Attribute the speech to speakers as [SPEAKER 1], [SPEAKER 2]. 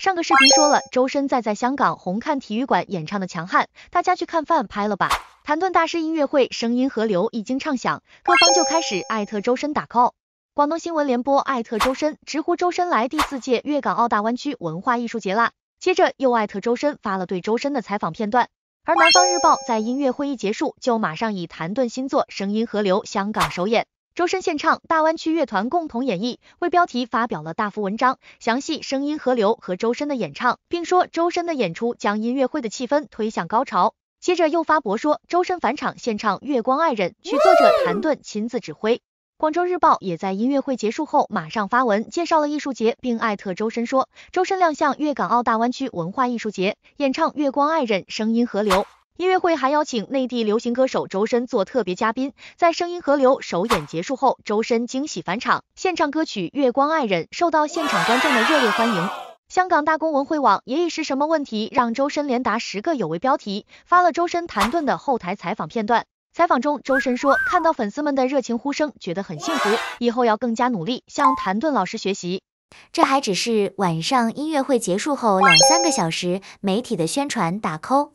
[SPEAKER 1] 上个视频说了，周深在在香港红磡体育馆演唱的《强悍》，大家去看饭拍了吧？谭盾大师音乐会《声音河流》一经唱响，各方就开始艾特周深打 call。广东新闻联播艾特周深，直呼周深来第四届粤港澳大湾区文化艺术节啦。接着又艾特周深，发了对周深的采访片段。而南方日报在音乐会一结束，就马上以谭盾新作《声音河流》香港首演。周深献唱，大湾区乐团共同演绎。为标题发表了大幅文章，详细声音河流和周深的演唱，并说周深的演出将音乐会的气氛推向高潮。接着又发博说，周深返场献唱《月光爱人》，曲作者谭盾亲自指挥。广州日报也在音乐会结束后马上发文，介绍了艺术节，并艾特周深说，周深亮相粤港澳大湾区文化艺术节，演唱《月光爱人》，声音河流。音乐会还邀请内地流行歌手周深做特别嘉宾，在《声音河流》首演结束后，周深惊喜返场，献唱歌曲《月光爱人》受到现场观众的热烈欢迎。香港大公文汇网也一时什么问题让周深连答十个有为标题，发了周深谭盾的后台采访片段。采访中，周深说：“看到粉丝们的热情呼声，觉得很幸福，以后要更加努力，向谭盾老师学习。”这还只是晚上音乐会结束后两三个小时，媒体的宣传打 call。